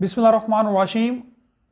Bismillahirrahmanirrahim.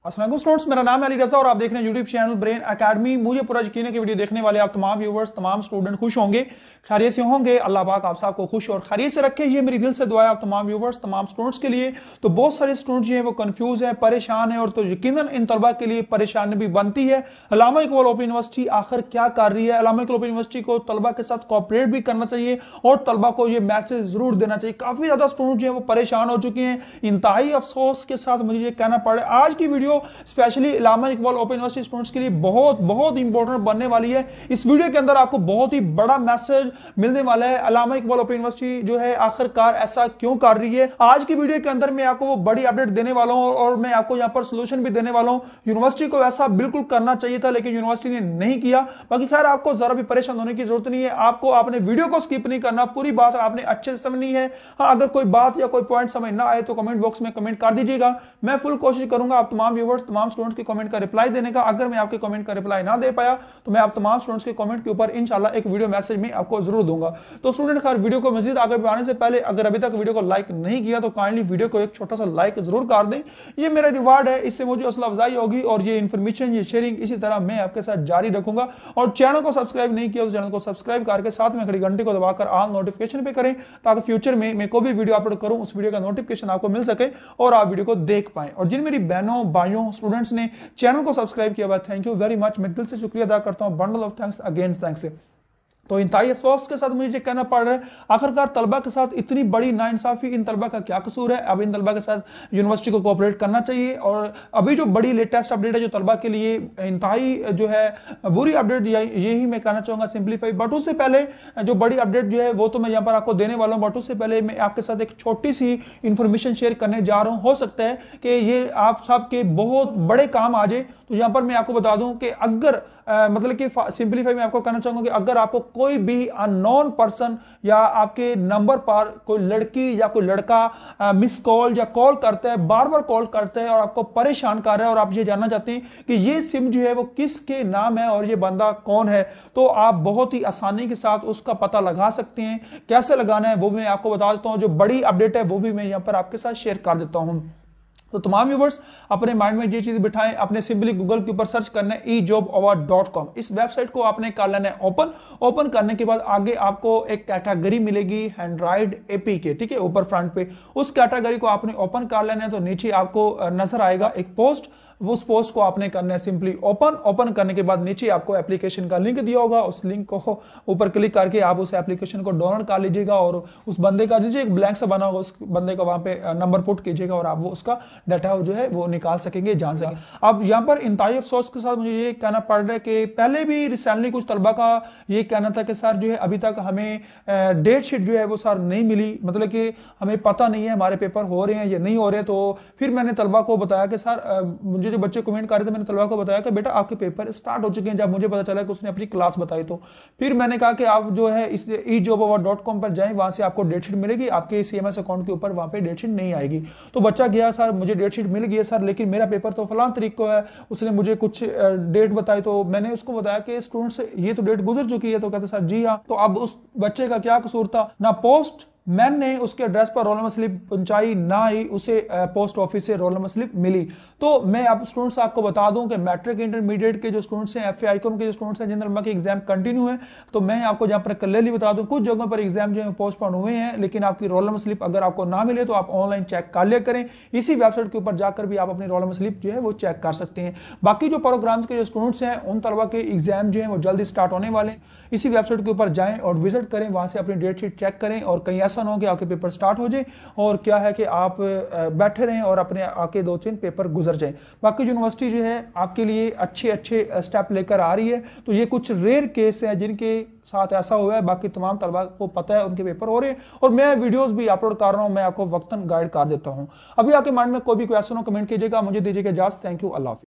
Aslam students मेरा नाम है अली रजा और आप देख रहे हैं यूट्यूब चैनल ब्रेन अकेडमी मुझे पूरा यकीन है कि वीडियो देखने वाले आप तमाम व्यूवर्स तमाम स्टूडेंट खुश होंगे खैरियत से होंगे अल्लाह पाक आप को खुश और खैरियत से रखें ये मेरी दिल से दुआ है आप तमाम व्यूवर्स तमाम स्टूडेंट्स के लिए तो बहुत सारे स्टूडेंट जो है वो कन्फ्यूज है परेशान है और तो यकीन इन तलबा के लिए परेशानी भी बनती है अलामा इकबाल ओपन यूनिवर्सिटी आखिर क्या कर रही है अलामा इकबाल ओपन यूनिवर्सिटी को तलबा के साथ कॉपरेट भी करना चाहिए और तलबा को ये मैसेज जरूर देना चाहिए काफ़ी ज़्यादा स्टूडेंट जो है वो परेशान हो चुके हैं इंतहाई अफसोस के साथ मुझे ये कहना पड़े आज की video video specially Allama Iqbal open university students के लिए बहुत बहुत इंपॉर्टेंट बनने वाली है इस वीडियो के अंदर आपको बहुत ही बड़ा मैसेज मिलने वाला है अलामा इकबाल ओपन यूनिवर्सिटी जो है आखिरकार ऐसा क्यों कर रही है आज की वीडियो के अंदर मैं आपको वो बड़ी अपडेट देने वाला हूँ और मैं आपको यहाँ पर सोल्यूशन भी देने वाला हूँ यूनिवर्सिटी को ऐसा बिल्कुल करना चाहिए था लेकिन यूनिवर्सिटी ने नहीं किया बाकी खैर आपको जरा भी परेशान होने की जरूरत नहीं है आपको आपने वीडियो को स्किप नहीं करना पूरी बात आपने अच्छे से समझनी है हाँ अगर कोई बात या कोई पॉइंट समझ ना आए तो कमेंट बॉक्स में कमेंट कर दीजिएगा मैं फुल कोशिश करूंगा आप तमाम व्यूवर्स तमाम स्टूडेंट्स के कमेंट का रिप्लाई देने का अगर मैं आपके कमेंट का रिप्लाई ना दे पाया तो मैं आप तमाम स्टूडेंट्स के कमेंट के ऊपर इनशाला एक वीडियो मैसेज में आपको जरूर दूंगा तो स्टूडेंट खैर वीडियो को मजीद आगे बढ़ाने से पहले अगर अभी तक वीडियो को लाइक नहीं किया तो काइंडली वीडियो को एक छोटा सा लाइक जरूर कर दें ये मेरा रिवार्ड है इससे मुझे असल अफजाई होगी और ये इन्फॉर्मेशन ये शेयरिंग इसी तरह मैं आपके साथ जारी रखूंगा और चैनल को सब्सक्राइब नहीं किया तो चैनल को सब्सक्राइब करके साथ में खड़ी घंटे को दबाकर आल नोटिफिकेशन पर करें ताकि फ्यूचर में मैं कोई भी वीडियो अपलोड करूँ उस वीडियो का नोटिफिकेशन आपको मिल सके और आप वीडियो को देख पाए और जिन मेरी बहनों भाई भाइयों स्टूडेंट्स ने चैनल को सब्सक्राइब किया हुआ थैंक यू वेरी मच मैं दिल से शुक्रिया अदा करता हूँ bundle of thanks again thanks तो इंतहाई अफसोस के साथ मुझे कहना पड़ रहा है आखिरकार तलबा के साथ इतनी बड़ी नाइंसाफ़ी इन तलबा का क्या कसूर है अब इन तलबा के साथ यूनिवर्सिटी को कोऑपरेट करना चाहिए और अभी जो बड़ी लेटेस्ट अपडेट है जो तलबा के लिए इंतहाई जो है बुरी अपडेट यही मैं कहना चाहूंगा सिंप्लीफाई बट उससे पहले जो बड़ी अपडेट जो है वो तो मैं यहाँ पर आपको देने वाला हूँ बट उससे पहले मैं आपके साथ एक छोटी सी इन्फॉर्मेशन शेयर करने जा रहा हूँ हो सकता है कि ये आप सबके बहुत बड़े काम आ जाए तो यहाँ पर मैं आपको बता दूँ कि अगर मतलब कि सिंपलीफाई मैं आपको कहना चाहूंगा कि अगर आपको कोई भी अनोन पर्सन या आपके नंबर पर कोई लड़की या कोई लड़का मिस कॉल या कॉल करता है बार बार कॉल करता है और आपको परेशान कर रहा है और आप ये जानना चाहते हैं कि ये सिम जो है वो किसके नाम है और ये बंदा कौन है तो आप बहुत ही आसानी के साथ उसका पता लगा सकते हैं कैसे लगाना है वो भी मैं आपको बता देता हूँ जो बड़ी अपडेट है वो भी मैं यहाँ पर आपके साथ शेयर कर देता हूँ तो तमाम व्यूवर्स अपने माइंड में ये चीज बिठाएं अपने सिंपली गूगल के ऊपर सर्च करना है e job award dot com इस वेबसाइट को आपने कर लेना है ओपन ओपन करने के बाद आगे आपको एक कैटेगरी मिलेगी हैंड्राइड एपी के ठीक है ऊपर फ्रंट पे उस कैटेगरी को आपने ओपन कर लेना है तो नीचे आपको नजर आएगा एक पोस्ट उस पोस्ट को आपने करना है सिंपली ओपन ओपन करने के बाद नीचे आपको एप्लीकेशन का लिंक दिया होगा उस लिंक को ऊपर क्लिक करके आप उस एप्लीकेशन को डाउनलोड कर लीजिएगा और उस बंदे का नीचे एक ब्लैंक सा बना होगा उस बंदे का वहां पे नंबर पुट कीजिएगा और आप वो उसका डाटा जो है वो निकाल सकेंगे जहां से अब यहाँ पर इंतहाई अफसोस के साथ मुझे ये कहना पड़ रहा है कि पहले भी रिसेंटली कुछ तलबा का ये कहना था कि सर जो है अभी तक हमें डेट शीट जो है वो सर नहीं मिली मतलब कि हमें पता नहीं है हमारे पेपर हो रहे हैं या नहीं हो रहे तो फिर मैंने तलबा को बताया कि सर जो जो बच्चे कमेंट कर रहे थे मैंने तलवा को बताया कि बेटा आपके पेपर स्टार्ट हो चुके हैं जब मुझे पता चला कि उसने अपनी क्लास बताई तो फिर मैंने कहा कि आप जो है इस e job our dot com पर जाएं वहाँ से आपको डेटशीट मिलेगी आपके सी एम एस अकाउंट के ऊपर वहाँ पर डेटशीट नहीं आएगी तो बच्चा गया सर मुझे डेटशीट मिल गई है सर लेकिन मेरा पेपर तो फलान तरीक को है उसने मुझे कुछ डेट बताई तो मैंने उसको बताया कि स्टूडेंट्स ये तो डेट गुजर चुकी है तो कहते सर जी हाँ तो अब उस बच्चे का क्या कसूर था ना पोस्ट मैन ने उसके एड्रेस पर रोल नंबर स्लिप पहुंचाई ना ही उसे पोस्ट ऑफिस से रोल नंबर स्लिप मिली तो मैं आप स्टूडेंट्स आपको बता दूं कि मैट्रिक इंटरमीडिएट के जो स्टूडेंट्स हैं एफ आईकॉम के जो स्टूडेंट्स हैं जिनका के एग्जाम कंटिन्यू है तो मैं आपको जहां पर क्लियरली बता दूं कुछ जगहों पर एग्जाम जो है पोस्टपोन हुए हैं लेकिन आपकी रोल नंबर स्लिप अगर आपको ना मिले तो आप ऑनलाइन चेक कर लिया करें इसी वेबसाइट के ऊपर जाकर भी आप अपनी रोल नंबर स्लिप जो है वो चेक कर सकते हैं बाकी जो प्रोग्राम्स के जो स्टूडेंट्स हैं उन तलबा के एग्जाम जो है वो जल्दी स्टार्ट होने वाले इसी वेबसाइट के ऊपर जाएं और विजिट करें वहां से अपनी डेट शीट चेक करें और कहीं ऐसा ना हो कि आपके पेपर स्टार्ट हो जाए और क्या है कि आप बैठे रहें और अपने आके दो तीन पेपर गुजर जाएं बाकी यूनिवर्सिटी जो है आपके लिए अच्छे अच्छे स्टेप लेकर आ रही है तो ये कुछ रेयर केस हैं जिनके साथ ऐसा हुआ है बाकी तमाम तलबा को पता है उनके पेपर हो रहे हैं और मैं वीडियोस भी अपलोड कर रहा हूं मैं आपको वक्तन गाइड कर देता हूं अभी आपके माइंड में कोई भी क्वेश्चन हो कमेंट कीजिएगा मुझे दीजिएगा इजाज़ थैंक यू अल्लाह